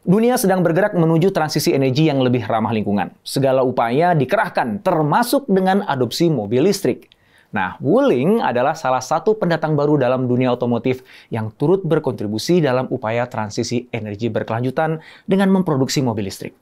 Dunia sedang bergerak menuju transisi energi yang lebih ramah lingkungan. Segala upaya dikerahkan, termasuk dengan adopsi mobil listrik. Nah, Wuling adalah salah satu pendatang baru dalam dunia otomotif yang turut berkontribusi dalam upaya transisi energi berkelanjutan dengan memproduksi mobil listrik.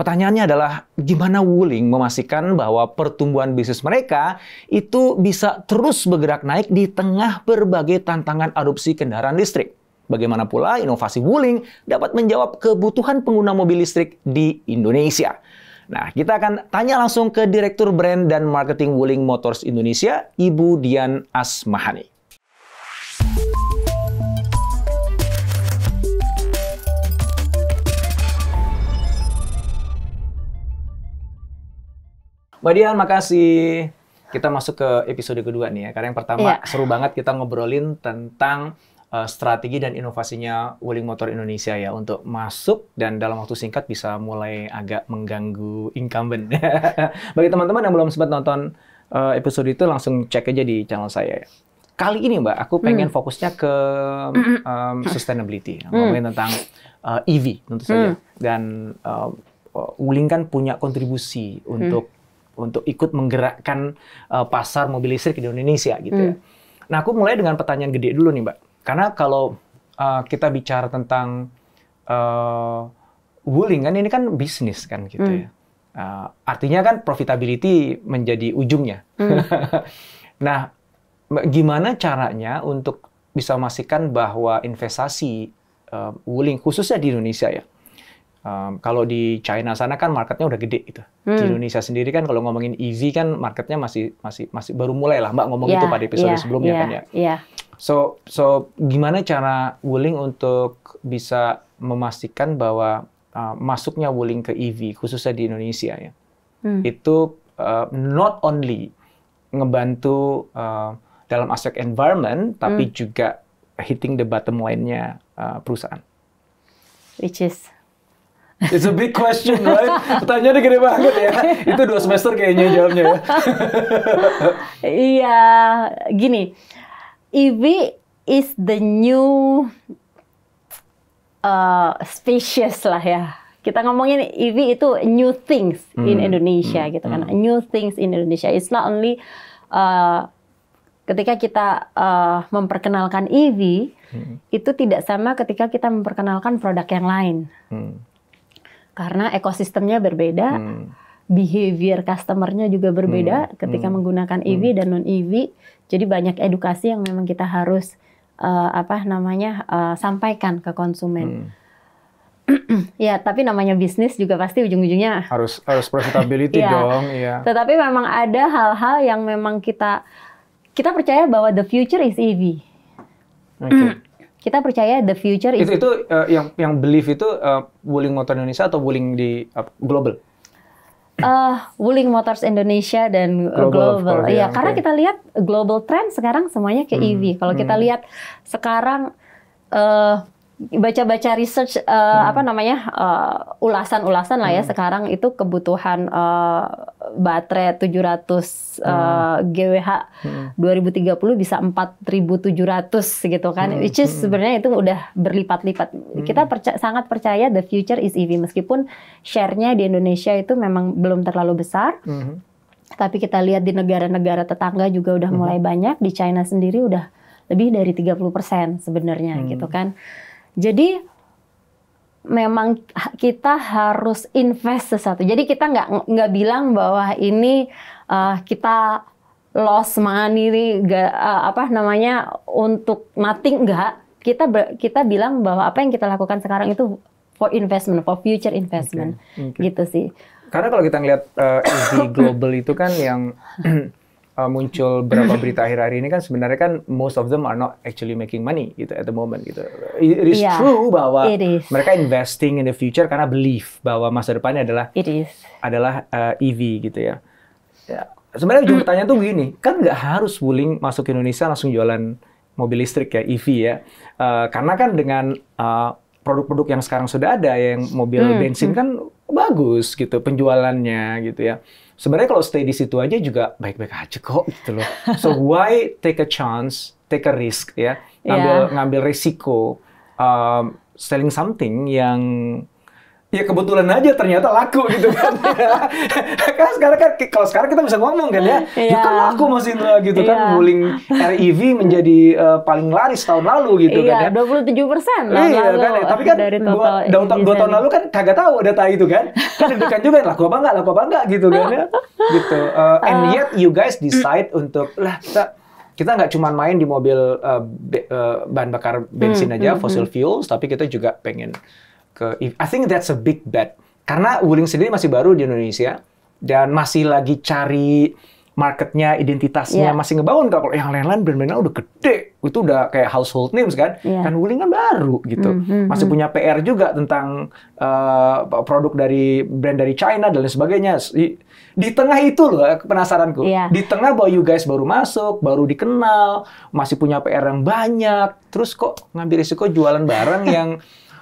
Pertanyaannya adalah gimana Wuling memastikan bahwa pertumbuhan bisnis mereka itu bisa terus bergerak naik di tengah berbagai tantangan adopsi kendaraan listrik. Bagaimana pula inovasi Wuling dapat menjawab kebutuhan pengguna mobil listrik di Indonesia? Nah, kita akan tanya langsung ke Direktur Brand dan Marketing Wuling Motors Indonesia, Ibu Dian Asmahani. Mbak Dian, makasih. Kita masuk ke episode kedua nih ya, karena yang pertama yeah. seru banget kita ngobrolin tentang uh, strategi dan inovasinya Wuling Motor Indonesia ya untuk masuk dan dalam waktu singkat bisa mulai agak mengganggu incumbent. Bagi teman-teman yang belum sempat nonton uh, episode itu langsung cek aja di channel saya ya. Kali ini Mbak, aku hmm. pengen hmm. fokusnya ke um, sustainability, hmm. tentang uh, eh, EV tentu saja. Hmm. Dan uh, Wuling kan punya kontribusi untuk untuk ikut menggerakkan uh, pasar mobil listrik di Indonesia gitu ya. hmm. ya. Nah, aku mulai dengan pertanyaan gede dulu nih, Mbak. Karena kalau uh, kita bicara tentang uh, eh, wooling kan ini kan bisnis kan gitu mm. ya. Uh, artinya kan profitability menjadi ujungnya. Mm. nah, gimana caranya untuk bisa memastikan bahwa investasi uh, wuling khususnya di Indonesia ya Um, kalau di China sana kan marketnya udah gede gitu. Hmm. Di Indonesia sendiri kan kalau ngomongin EV kan marketnya masih masih masih baru mulai lah Mbak ngomong yeah, itu ya, pada episode yeah, sebelumnya yeah, kan ya. Yeah. So so gimana cara Wuling untuk bisa memastikan bahwa uh, masuknya Wuling ke EV khususnya di Indonesia ya. Hmm. Itu uh, not only ngebantu uh, dalam aspek environment tapi hmm. juga hitting the bottom line-nya uh, perusahaan. Which is It's a big question, right? Pertanyaannya gede banget ya. Itu dua semester kayaknya jawabnya ya. iya, gini. EV is the new uh, species lah ya. Kita ngomongin EV itu new things hmm. in Indonesia hmm. gitu hmm. kan. Hmm. New things in Indonesia. It's not only uh, ketika kita uh, memperkenalkan EV hmm. itu tidak sama ketika kita memperkenalkan produk yang lain. Hmm karena ekosistemnya berbeda, hmm. behavior customernya juga berbeda hmm. ketika hmm. menggunakan EV hmm. dan non EV. Jadi banyak edukasi yang memang kita harus uh, apa namanya uh, sampaikan ke konsumen. Hmm. ya, tapi namanya bisnis juga pasti ujung-ujungnya harus harus profitability ya. dong. Iya. Tetapi memang ada hal-hal yang memang kita kita percaya bahwa the future is EV. Okay. kita percaya the future is itu, itu uh, yang yang belief itu uh, Wuling Motor Indonesia atau Wuling di uh, global? Uh, Wuling Motors Indonesia dan global, global. Iya, ya yeah, karena okay. kita lihat global trend sekarang semuanya ke hmm. EV. Kalau hmm. kita lihat sekarang uh, baca-baca research uh, hmm. apa namanya ulasan eh, ulasan-ulasan lah ya hmm. sekarang itu kebutuhan uh, baterai 700 hmm. uh, GWh hmm. 2030 bisa 4700 gitu kan hmm. which is hmm. sebenarnya itu udah berlipat-lipat. Hmm. Kita perca sangat percaya the future is EV meskipun share-nya di Indonesia itu memang belum terlalu besar. Hmm. Tapi kita lihat di negara-negara tetangga juga udah hmm. mulai banyak, di China sendiri udah lebih dari 30% sebenarnya hmm. gitu kan. Jadi memang kita harus invest sesuatu. Jadi kita nggak nggak bilang bahwa ini uh, kita loss money gak, uh, eh, apa namanya untuk mati nggak? Kita kita bilang bahwa apa yang kita lakukan sekarang itu for investment, for future investment. Okay. Okay. Gitu sih. Karena kalau kita ngelihat uh, eh, global itu kan yang Uh, muncul berapa berita akhir-akhir ini kan sebenarnya kan most of them are not actually making money gitu at the moment gitu. It, is yeah, true bahwa is. mereka investing in the future karena belief bahwa masa depannya adalah it is. adalah uh, EV gitu ya. ya. Sebenarnya ujung pertanyaan mm. tuh begini, kan nggak harus wuling masuk ke Indonesia langsung jualan mobil listrik ya EV ya. Uh, karena kan dengan produk uh, produk-produk yang sekarang sudah ada yang mobil hmm, bensin mm. kan bagus gitu penjualannya gitu ya sebenarnya kalau stay di situ aja juga baik-baik aja kok gitu loh. So why take a chance, take a risk ya, ngambil yeah. ngambil resiko um, selling something yang ya kebetulan aja ternyata laku gitu kan. Karena sekarang kan kalau sekarang kita bisa ngomong kan ya, yeah. ya iya. kan laku Mas Indra gitu kan guling iya. REV menjadi uh, paling laris tahun lalu gitu yeah, kan ya. 27 persen lah. Iya lalu, kan, ya. tapi kan dari total dua, tahun, dua tahun lalu kan kagak tahu data itu kan, kan deg juga ya, laku apa enggak, laku apa enggak gitu kan ya, gitu. Uh, and ah. yet you guys decide untuk lah kita kita nggak cuma main di mobil uh, be, uh, bahan bakar bensin hmm, aja, hmm, fossil hmm. fuels, tapi kita juga pengen ke I think that's a big bet. Karena Wuling sendiri masih baru di Indonesia dan masih lagi cari marketnya, identitasnya yeah. masih ngebangun kalau yang lain-lain brand-brandnya udah gede, itu udah kayak household names kan, yeah. kan Wuling kan baru gitu, mm-hmm. mm-hmm. masih punya PR juga tentang uh, produk dari brand dari China dan lain sebagainya. Di, di tengah itu loh eh, penasaranku, yeah. di tengah bahwa you guys baru masuk, baru dikenal, masih punya PR yang banyak, terus kok ngambil risiko jualan barang yang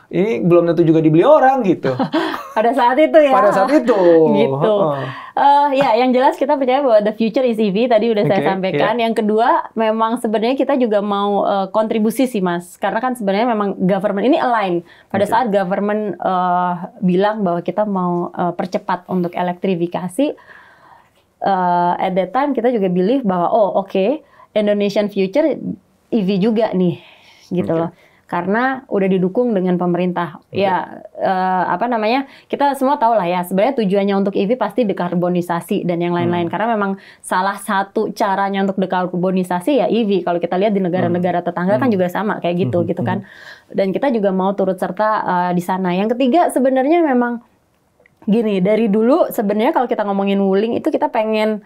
ini belum tentu juga dibeli orang gitu. Pada saat itu ya. Pada saat itu. gitu. Uh. ya, yang jelas kita percaya bahwa the future is EV tadi udah okay, saya sampaikan. Yeah. Yang kedua, memang sebenarnya kita juga mau uh, kontribusi sih Mas. Karena kan sebenarnya memang government ini align. Pada okay. saat government uh, bilang bahwa kita mau uh, percepat untuk elektrifikasi uh, at that time kita juga believe bahwa oh oke, okay, Indonesian future EV juga nih gitu okay. loh karena udah didukung dengan pemerintah. Okay. Ya uh, apa namanya? Kita semua tahu lah ya. Sebenarnya tujuannya untuk EV pasti dekarbonisasi dan yang lain-lain. Hmm. Karena memang salah satu caranya untuk dekarbonisasi ya EV. Kalau kita lihat di negara-negara hmm. tetangga kan hmm. kan juga sama kayak gitu hmm. gitu hmm. kan. Dan kita juga mau turut serta uh, di sana. Yang ketiga sebenarnya memang gini dari dulu sebenarnya kalau kita ngomongin wuling itu kita pengen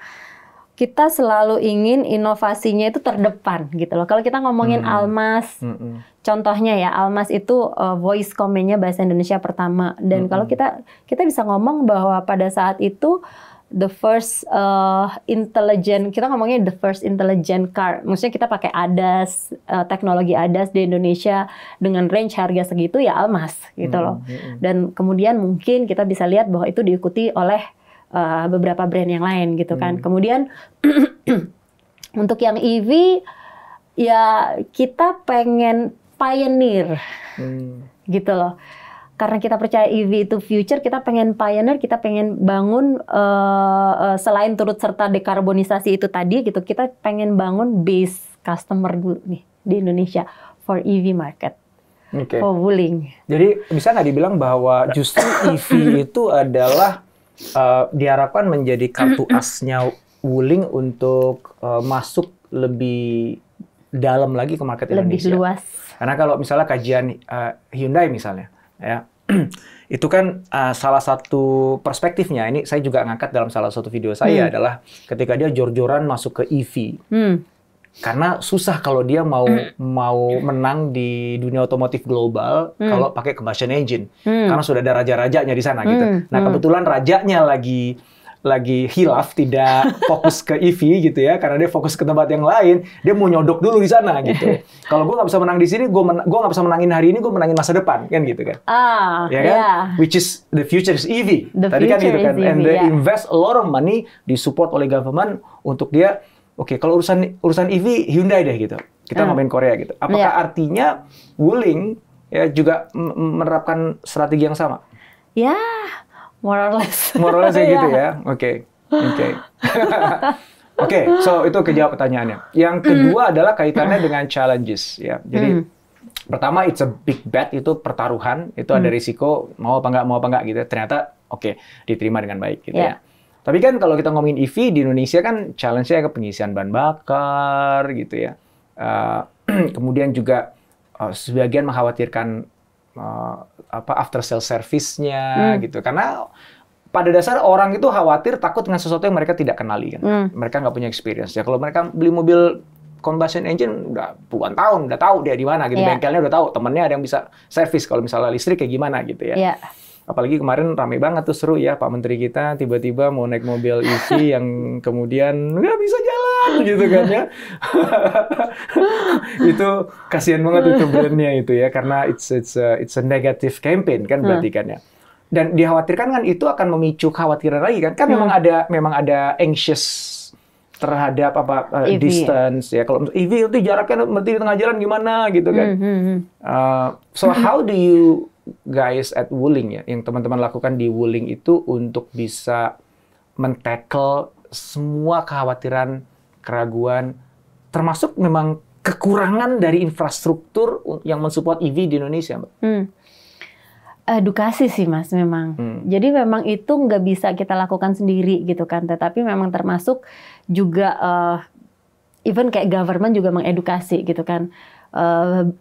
kita selalu ingin inovasinya itu terdepan gitu loh. Kalau kita ngomongin hmm. almas, hmm. Contohnya ya, Almas itu uh, voice comment bahasa Indonesia pertama. Dan mm -hmm. kalau kita kita bisa ngomong bahwa pada saat itu the first uh, intelligent kita ngomongnya the first intelligent car maksudnya kita pakai ADAS uh, eh, teknologi ADAS di Indonesia dengan range harga segitu ya almas gitu loh hmm. dan kemudian mungkin kita bisa lihat bahwa itu diikuti oleh uh, beberapa brand yang lain gitu kan hmm. kemudian untuk yang EV ya kita pengen pioneer hmm. gitu loh karena kita percaya EV itu future, kita pengen pioneer, kita pengen bangun uh, uh, selain turut serta dekarbonisasi itu tadi gitu, kita pengen bangun base customer dulu nih di Indonesia for EV market. Okay. For wuling Jadi bisa nggak dibilang bahwa justru EV itu adalah uh, diharapkan menjadi kartu asnya Wuling untuk uh, masuk lebih dalam lagi ke market Lebih Indonesia. Lebih luas. Karena kalau misalnya kajian uh, Hyundai misalnya, ya itu kan uh, salah satu perspektifnya. Ini saya juga ngangkat dalam salah satu video saya hmm. adalah ketika dia jor-joran masuk ke EV. Hmm. Karena susah kalau dia mau mm. mau menang di dunia otomotif global mm. kalau pakai combustion engine. Mm. Karena sudah ada raja-rajanya di sana mm. gitu. Hmm. Nah, hmm. kebetulan rajanya lagi lagi hilaf tidak fokus ke EV gitu ya karena dia fokus ke tempat yang lain dia mau nyodok dulu di sana gitu kalau gue nggak bisa menang di sini gue men gue nggak bisa menangin hari ini gue menangin masa depan kan gitu kan ah ya kan yeah. which is the future is EV the tadi kan gitu kan e and they yeah. invest a lot of money disupport oleh government untuk dia oke okay, kalau urusan urusan EV Hyundai deh gitu kita uh. ngomongin Korea gitu apakah yeah. artinya Wuling ya juga menerapkan strategi yang sama ya yeah more or less. More or less kayak iya. gitu ya. Oke. Oke. Okay. Oke, okay, so itu kejawab pertanyaannya. Yang mm. kedua mm. adalah kaitannya dengan challenges ya. Jadi mm. pertama it's a big bet itu pertaruhan, itu mm. ada risiko mau apa enggak mau apa enggak gitu. Ya. Ternyata oke, okay, diterima dengan baik gitu yeah. ya. Tapi kan kalau kita ngomongin EV di Indonesia kan challenge-nya ke pengisian bahan bakar gitu ya. Uh, kemudian juga uh, sebagian mengkhawatirkan uh, apa after sale service-nya hmm. gitu. Karena pada dasar orang itu khawatir takut dengan sesuatu yang mereka tidak kenali kan. Hmm. Mereka nggak punya experience. Ya kalau mereka beli mobil combustion engine udah puluhan tahun udah tahu dia di mana gitu. Yeah. Bengkelnya udah tahu, temennya ada yang bisa service kalau misalnya listrik kayak gimana gitu ya. Yeah apalagi kemarin rame banget tuh seru ya Pak Menteri kita tiba-tiba mau naik mobil isi e yang kemudian nggak bisa jalan gitu kan ya itu kasihan banget itu brandnya itu ya karena it's it's a, it's a negative campaign kan berarti hmm. kan ya dan dikhawatirkan kan itu akan memicu khawatiran lagi kan kan hmm. memang ada memang ada anxious terhadap apa uh, eh, EV. Ya? distance ya kalau EV itu jaraknya berarti di tengah jalan gimana gitu kan hmm, hmm, hmm. Uh, so how do you guys at Wuling ya, yang teman-teman lakukan di Wuling itu untuk bisa mentackle semua kekhawatiran, keraguan, termasuk memang kekurangan dari infrastruktur yang mensupport EV di Indonesia, Mbak. Hmm. Edukasi sih mas memang. Hmm. Jadi memang itu nggak bisa kita lakukan sendiri gitu kan. Tetapi memang termasuk juga uh, even kayak government juga mengedukasi gitu kan. Uh,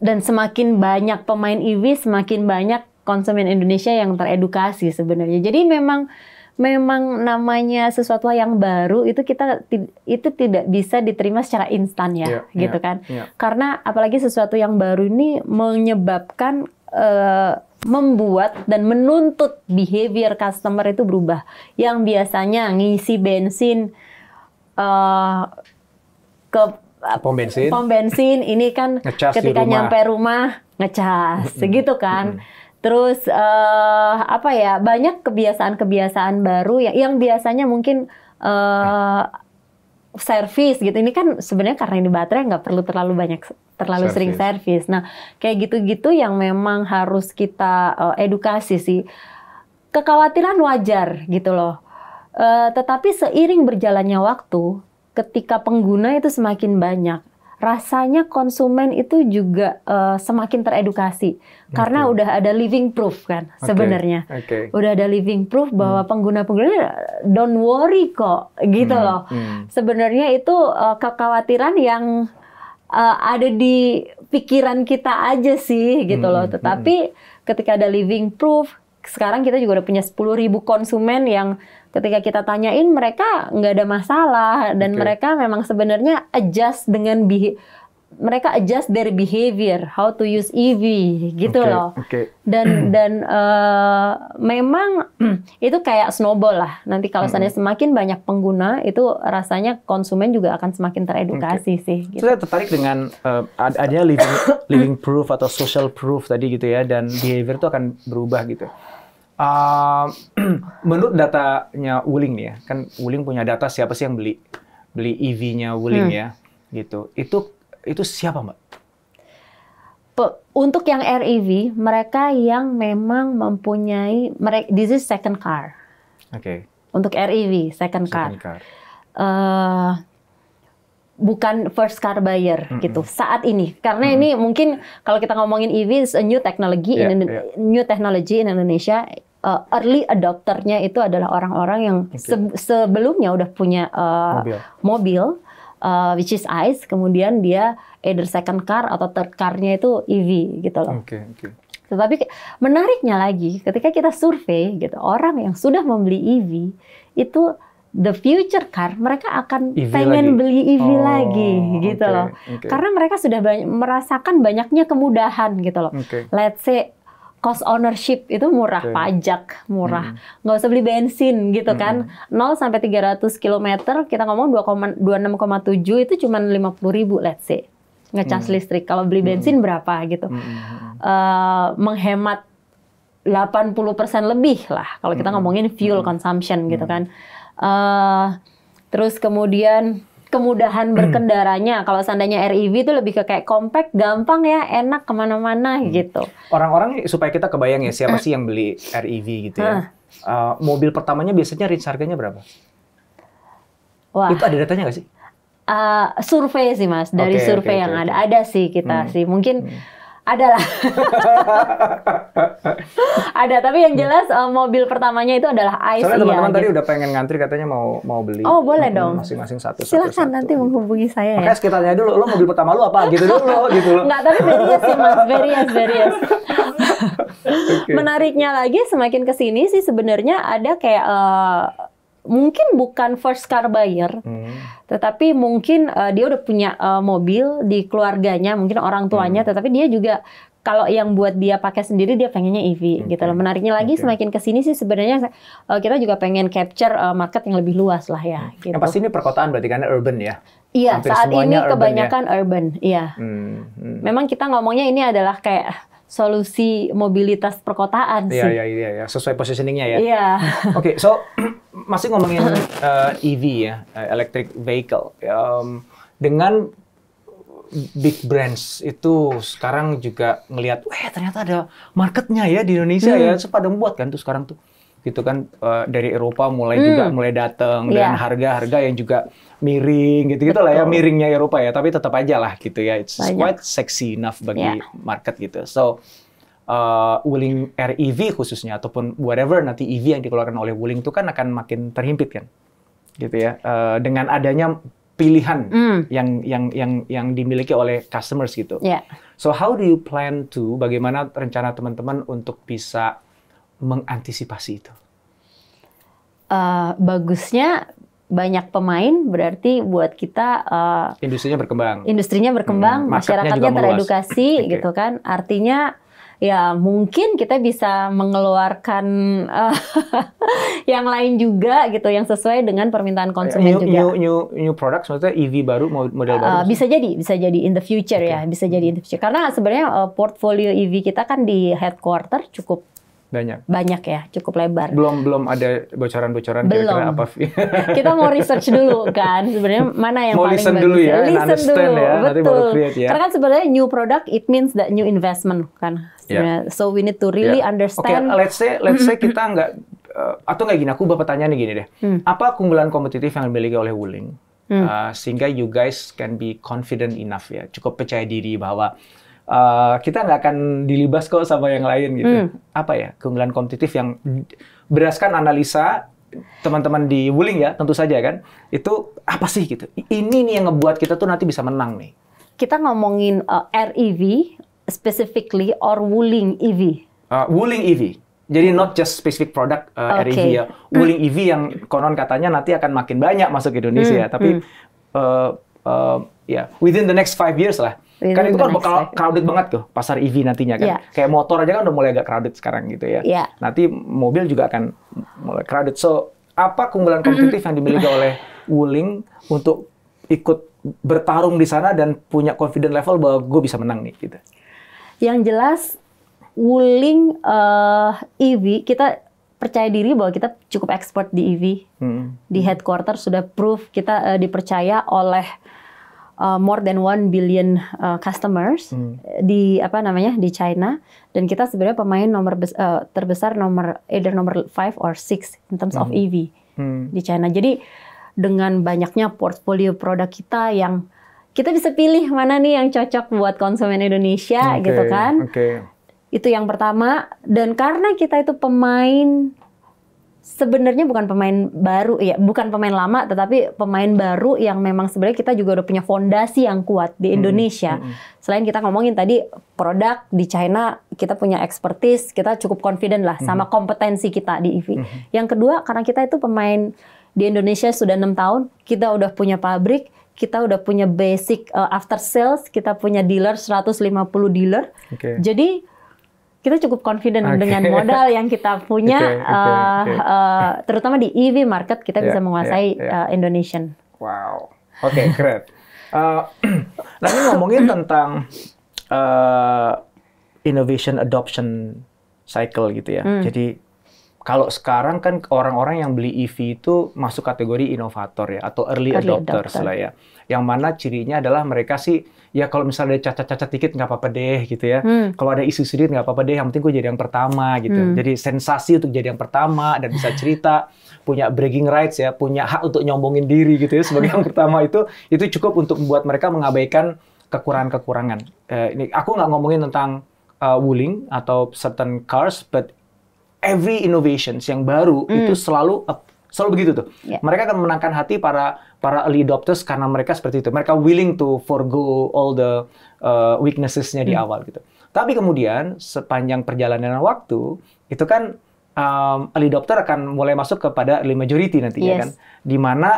dan semakin banyak pemain EV, semakin banyak konsumen Indonesia yang teredukasi sebenarnya. Jadi memang memang namanya sesuatu yang baru itu kita itu tidak bisa diterima secara instan ya, yeah, gitu yeah, kan? Yeah. Karena apalagi sesuatu yang baru ini menyebabkan uh, membuat dan menuntut behavior customer itu berubah. Yang biasanya ngisi bensin uh, ke Ah, pom bensin. Pom bensin ini kan ketika rumah. nyampe rumah ngecas, segitu kan. Terus uh, apa ya banyak kebiasaan-kebiasaan baru yang yang biasanya mungkin uh, servis gitu. Ini kan sebenarnya karena ini baterai nggak perlu terlalu banyak terlalu service. sering servis. Nah kayak gitu-gitu yang memang harus kita uh, edukasi sih. Kekhawatiran wajar gitu loh. Uh, tetapi seiring berjalannya waktu, ketika pengguna itu semakin banyak, rasanya konsumen itu juga uh, semakin teredukasi okay. karena udah ada living proof kan okay. sebenarnya okay. udah ada living proof bahwa pengguna-pengguna hmm. Eh, don't worry kok gitu hmm. loh hmm. sebenarnya itu uh, kekhawatiran yang uh, ada di pikiran kita aja sih gitu hmm. loh hmm, hmm. tetapi hmm. ketika ada living proof sekarang kita juga udah punya 10.000 konsumen yang ketika kita tanyain mereka nggak ada masalah dan okay. mereka memang sebenarnya adjust dengan bi mereka adjust their behavior how to use EV gitu okay, loh okay. dan dan uh, memang itu kayak snowball lah nanti kalau seandainya semakin banyak pengguna itu rasanya konsumen juga akan semakin teredukasi okay. sih gitu. saya tertarik dengan uh, ad adanya living living proof atau social proof tadi gitu ya dan behavior itu akan berubah gitu Uh, menurut datanya Wuling nih ya, kan Wuling punya data siapa sih yang beli beli EV-nya Wuling hmm. ya, gitu. Itu itu siapa mbak? Untuk yang REV, mereka yang memang mempunyai mereka this is second car. Oke. Okay. Untuk REV second, second car. Uh, bukan first car buyer mm -mm. gitu saat ini karena mm -mm. ini mungkin kalau kita ngomongin EV is a new technology yeah, in, yeah. new technology in Indonesia uh, early adopternya itu adalah orang-orang yang okay. se sebelumnya udah punya uh, mobil, mobil uh, which is ICE, kemudian dia either second car atau third car-nya itu EV gitu loh. Okay, okay. Tetapi menariknya lagi, ketika kita survei gitu, orang yang sudah membeli EV itu the future car mereka akan EV pengen lagi. beli EV oh, lagi gitu okay, loh. Okay. Karena mereka sudah banyak, merasakan banyaknya kemudahan gitu loh. Okay. Let's say cost ownership itu murah, okay. pajak murah, hmm. nggak usah beli bensin gitu kan. hmm. kan. 0 sampai 300 km kita ngomong tujuh itu cuma 50 ribu let's say ngecas hmm. listrik. Kalau beli bensin hmm. berapa gitu. Hmm. Uh, menghemat 80% lebih lah kalau kita hmm. ngomongin hmm. fuel hmm. consumption gitu kan. Uh, terus kemudian kemudahan hmm. berkendaranya. Hmm. Kalau seandainya REV itu lebih ke kayak compact, gampang ya, enak kemana-mana hmm. gitu. Orang-orang supaya kita kebayang ya siapa eh. sih yang beli REV gitu ya. Uh, mobil pertamanya biasanya range harganya berapa? Wah. Itu ada datanya nggak sih? Uh, survei sih mas, dari okay, survei okay, yang okay. ada ada sih kita hmm. sih. Mungkin hmm ada lah. ada, tapi yang jelas uh, mobil pertamanya itu adalah ICE. Soalnya teman-teman ya, tadi udah pengen ngantri katanya mau mau beli. Oh, boleh dong. Masing-masing satu. silakan satu, nanti menghubungi saya Makanya ya. Makanya sekitarnya dulu, lo mobil pertama lo apa gitu dulu gitu lo. Enggak, tapi various sih Mas, various, various. okay. Menariknya lagi semakin ke sini sih sebenarnya ada kayak uh, mungkin bukan first car buyer, hmm. tetapi mungkin uh, dia udah punya uh, mobil di keluarganya, mungkin orang tuanya, hmm. tetapi dia juga kalau yang buat dia pakai sendiri dia pengennya EV okay. gitu loh. Menariknya lagi okay. semakin sini sih sebenarnya uh, kita juga pengen capture uh, market yang lebih luas lah ya. Hmm. Gitu. Yang pasti ini perkotaan berarti karena urban ya. Iya Hampir saat ini urban ya? kebanyakan ya. urban, iya. Hmm. Hmm. Memang kita ngomongnya ini adalah kayak solusi mobilitas perkotaan yeah, sih. Iya, yeah, iya, yeah, iya, sesuai positioningnya ya. Iya. Oke, okay, so masih ngomongin uh, eh, EV ya, eh, electric vehicle. Um, dengan big brands itu sekarang juga ngelihat, wah ternyata ada marketnya ya di Indonesia ya. hmm. ya, Sepadang buat kan tuh sekarang tuh gitu kan uh, dari Eropa mulai hmm. juga mulai datang yeah. dan harga-harga yang juga miring gitu gitu lah ya miringnya Eropa ya tapi tetap aja lah gitu ya it's Banyak. quite sexy enough bagi yeah. market gitu so uh, Wuling REV khususnya ataupun whatever nanti EV yang dikeluarkan oleh Wuling itu kan akan makin terhimpit kan gitu ya uh, dengan adanya pilihan mm. yang yang yang yang dimiliki oleh customers gitu. Yeah. So how do you plan to bagaimana rencana teman-teman untuk bisa mengantisipasi itu? Uh, bagusnya banyak pemain berarti buat kita uh, industrinya berkembang. Industrinya berkembang, hmm, masyarakatnya teredukasi okay. gitu kan. Artinya ya mungkin kita bisa mengeluarkan uh, yang lain juga gitu yang sesuai dengan permintaan konsumen new, juga. New new new products maksudnya EV baru model baru. Uh, bisa jadi, bisa jadi in the future okay. ya, bisa jadi in the future. Karena sebenarnya uh, portfolio EV kita kan di headquarter cukup banyak. Banyak ya, cukup lebar. Belum belum ada bocoran-bocoran kira apa. Kita mau research dulu kan, sebenarnya mana yang mau paling listen bagus. dulu ya, ya listen dulu. Ya, Betul. Nanti baru create ya. Karena kan sebenarnya new product it means that new investment kan. Yeah. Ya. So we need to really yeah. understand. Oke, okay, let's say let's say kita nggak uh, atau nggak gini, aku bapak tanya nih gini deh. Hmm. Apa keunggulan kompetitif yang dimiliki oleh Wuling? Hmm. Uh, sehingga you guys can be confident enough ya, cukup percaya diri bahwa uh, kita nggak akan dilibas kok sama yang lain gitu. Hmm. Apa ya keunggulan kompetitif yang berdasarkan analisa teman-teman di Wuling ya tentu saja kan itu apa sih gitu ini nih yang ngebuat kita tuh nanti bisa menang nih kita ngomongin uh, eh, REV specifically or Wuling EV uh, eh, Wuling EV jadi hmm. not just specific product uh, okay. REV ya hmm. Wuling mm. E EV yang konon katanya nanti akan makin banyak masuk ke Indonesia mm. tapi mm. Uh, uh, ya yeah, within the next five years lah kan itu kan bakal crowded banget tuh pasar EV nantinya kan. Yeah. Kayak motor aja kan udah mulai agak crowded sekarang gitu ya. Yeah. Nanti mobil juga akan mulai crowded. So, apa keunggulan kompetitif yang dimiliki oleh Wuling untuk ikut bertarung di sana dan punya confident level bahwa gue bisa menang nih gitu. Yang jelas Wuling uh, eh, EV kita percaya diri bahwa kita cukup expert di EV. Hmm. Di headquarter sudah proof kita uh, dipercaya oleh uh, more than one billion uh, customers hmm. di apa namanya di China dan kita sebenarnya pemain nomor uh, terbesar nomor either nomor 5 or 6 in terms hmm. of e EV hmm. di China. Jadi dengan banyaknya portfolio produk kita yang kita bisa pilih mana nih yang cocok buat konsumen Indonesia okay. gitu kan. Okay. Itu yang pertama dan karena kita itu pemain sebenarnya bukan pemain baru ya, bukan pemain lama, tetapi pemain baru yang memang sebenarnya kita juga udah punya fondasi yang kuat di Indonesia. Hmm. Hmm. Selain kita ngomongin tadi produk di China, kita punya expertise, kita cukup confident lah hmm. sama mm-hmm. kompetensi kita di EV. Hmm. Yang kedua, karena kita itu pemain di Indonesia sudah enam tahun, kita udah punya pabrik, kita udah punya basic uh, after sales, kita punya dealer 150 dealer. Okay. Jadi kita cukup confident okay. dengan modal yang kita punya, okay, okay, eh, okay. Uh, eh, terutama di EV market kita yeah, bisa menguasai yeah, ya, ya. yeah. Uh, Indonesian. Wow, oke okay, keren. uh, eh, ini ngomongin tentang uh, innovation adoption cycle gitu ya. Hmm. Jadi kalau sekarang kan orang-orang yang beli EV itu masuk kategori inovator ya atau early, early adopters adopter. lah ya yang mana cirinya adalah mereka sih ya kalau misalnya ada cacat-cacat dikit nggak apa-apa deh gitu ya. Hmm. Kalau ada isu sedikit nggak apa-apa deh, yang penting gue jadi yang pertama gitu. Hmm. Jadi sensasi untuk jadi yang pertama dan bisa cerita, punya breaking rights ya, punya hak untuk nyombongin diri gitu ya sebagai yang pertama itu itu cukup untuk membuat mereka mengabaikan kekurangan-kekurangan. Eh, ini aku nggak ngomongin tentang uh, eh, wooling atau certain cars, but every innovations yang baru hmm. itu selalu Selalu begitu tuh. Yeah. Mereka akan menangkan hati para para early adopters karena mereka seperti itu. Mereka willing to forgo all the uh, weaknesses di hmm. awal gitu. Tapi kemudian sepanjang perjalanan waktu itu kan um, early adopter akan mulai masuk kepada early majority nantinya yes. kan, di mana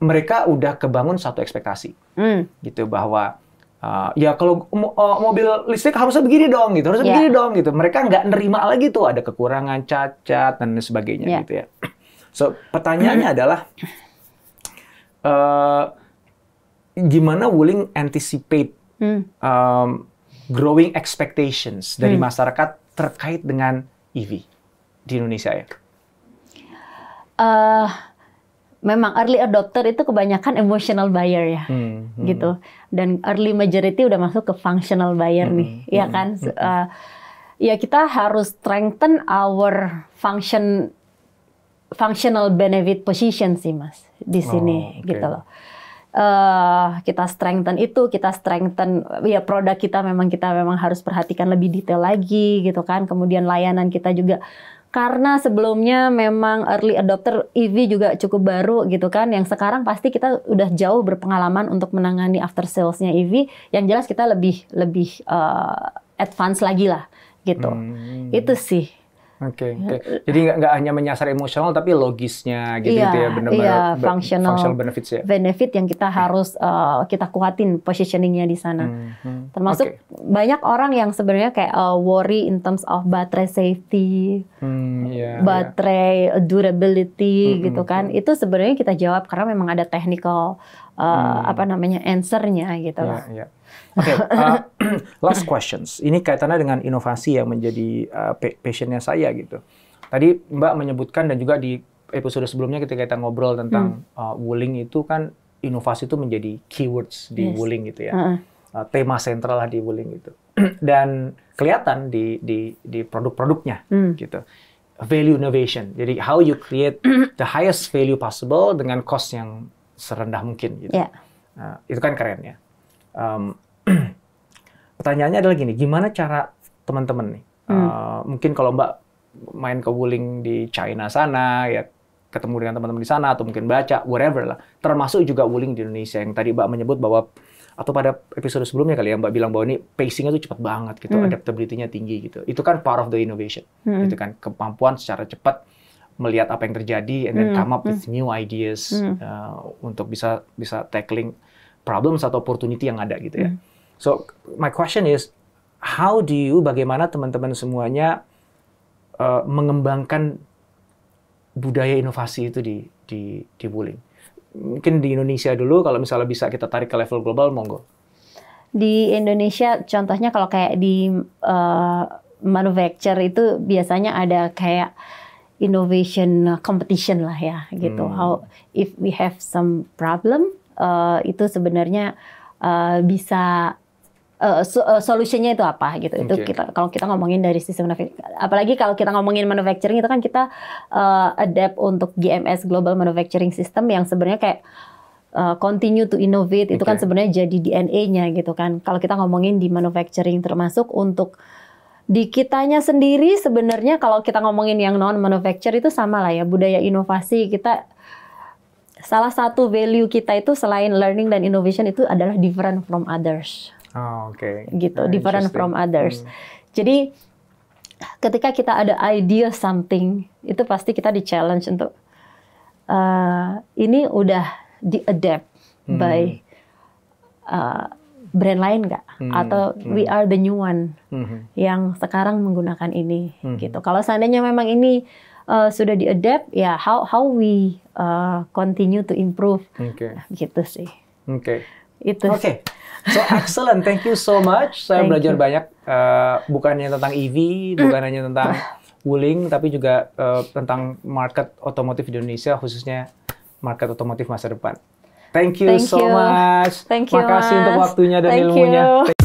mereka udah kebangun satu ekspektasi, mm. gitu bahwa uh, ya kalau uh, mobil listrik harusnya begini dong gitu, harusnya yeah. begini dong gitu. Mereka nggak nerima lagi tuh ada kekurangan, cacat dan sebagainya yeah. gitu ya. So pertanyaannya adalah uh, gimana Wuling anticipate hmm. um, growing expectations dari hmm. masyarakat terkait dengan EV di Indonesia ya? Uh, memang early adopter itu kebanyakan emotional buyer ya, hmm, hmm. gitu. Dan early majority udah masuk ke functional buyer hmm, nih, ya kan? Hmm. Uh, ya kita harus strengthen our function functional benefit position sih mas di oh, sini oh, okay. gitu loh. Uh, kita strengthen itu, kita strengthen ya produk kita memang kita memang harus perhatikan lebih detail lagi gitu kan. Kemudian layanan kita juga karena sebelumnya memang early adopter EV juga cukup baru gitu kan yang sekarang pasti kita udah jauh berpengalaman untuk menangani after salesnya EV yang jelas kita lebih lebih uh, advance lagi lah gitu hmm. itu sih Oke, okay, iya. okay. jadi nggak nggak hanya menyasar emosional tapi logisnya gitu, yeah, gitu ya benar-benar iya, functional, functional benefit ya. Benefit yang kita harus uh, kita kuatin positioningnya di sana. Hmm, hmm. Termasuk okay. banyak orang yang sebenarnya kayak uh, worry in terms of baterai safety, hmm, yeah, iya. baterai yeah. durability hmm, hmm, gitu kan. Hmm. Itu sebenarnya kita jawab karena memang ada technical Eh, hmm. apa namanya answernya gitu ya, loh. Yeah, yeah. Oke, okay, uh, eh, last questions. Ini kaitannya dengan inovasi yang menjadi uh, passionnya saya gitu. Tadi Mbak menyebutkan dan juga di episode sebelumnya kita kita ngobrol tentang hmm. uh, wooling itu kan inovasi itu menjadi keywords di yes. wooling gitu ya. Uh -uh. Uh, tema sentral lah di wuling itu. dan kelihatan di di di produk-produknya hmm. gitu value innovation. Jadi how you create the highest value possible dengan cost yang serendah mungkin gitu. Yeah. Nah, itu kan keren ya. Um, pertanyaannya adalah gini, gimana cara teman-teman nih? Hmm. Uh, mungkin kalau Mbak main ke Wuling di China sana ya ketemu dengan teman-teman di sana atau mungkin baca whatever lah. Termasuk juga Wuling di Indonesia yang tadi Mbak menyebut bahwa atau pada episode sebelumnya kali ya Mbak bilang bahwa ini pacing-nya tuh cepat banget gitu, hmm. adaptability-nya tinggi gitu. Itu kan part of the innovation. Hmm. Itu kan, kemampuan secara cepat melihat apa yang terjadi and then mm. come up hmm. with mm. new ideas mm. uh, untuk bisa bisa tackling problems atau opportunity yang ada gitu ya. Mm. So my question is how do you bagaimana teman-teman semuanya uh, mengembangkan budaya inovasi itu di di di Wuling? Mungkin di Indonesia dulu kalau misalnya bisa kita tarik ke level global monggo. Di Indonesia contohnya kalau kayak di uh, manufacture itu biasanya ada kayak innovation uh, competition lah ya gitu. Hmm. How if we have some problem uh, itu sebenarnya uh, bisa uh, uh solusinya itu apa gitu. Okay. Itu kita kalau kita ngomongin dari sistem apalagi kalau kita ngomongin manufacturing itu kan kita uh, adapt untuk GMS Global Manufacturing System yang sebenarnya kayak Uh, continue to innovate okay. itu kan sebenarnya jadi DNA-nya gitu kan. Kalau kita ngomongin di manufacturing termasuk untuk di kitanya sendiri sebenarnya kalau kita ngomongin yang non manufacture itu sama lah ya budaya inovasi kita salah satu value kita itu selain learning dan innovation itu adalah different from others. Oh, oke. Okay. Gitu, nah, different from others. Hmm. Jadi ketika kita ada idea something itu pasti kita di challenge untuk uh, ini udah di adapt hmm. by uh, brand lain nggak hmm. atau hmm. we are the new one hmm. yang sekarang menggunakan ini hmm. gitu kalau seandainya memang ini uh, sudah diadapt ya how how we uh, continue to improve okay. gitu sih oke okay. itu oke okay. so excellent thank you so much saya thank belajar you. banyak uh, bukannya tentang EV bukan hanya tentang Wuling tapi juga uh, tentang market otomotif di Indonesia khususnya market otomotif masa depan Thank you Thank so you. much. Thank you. Makasih untuk waktunya dan Thank ilmunya. You.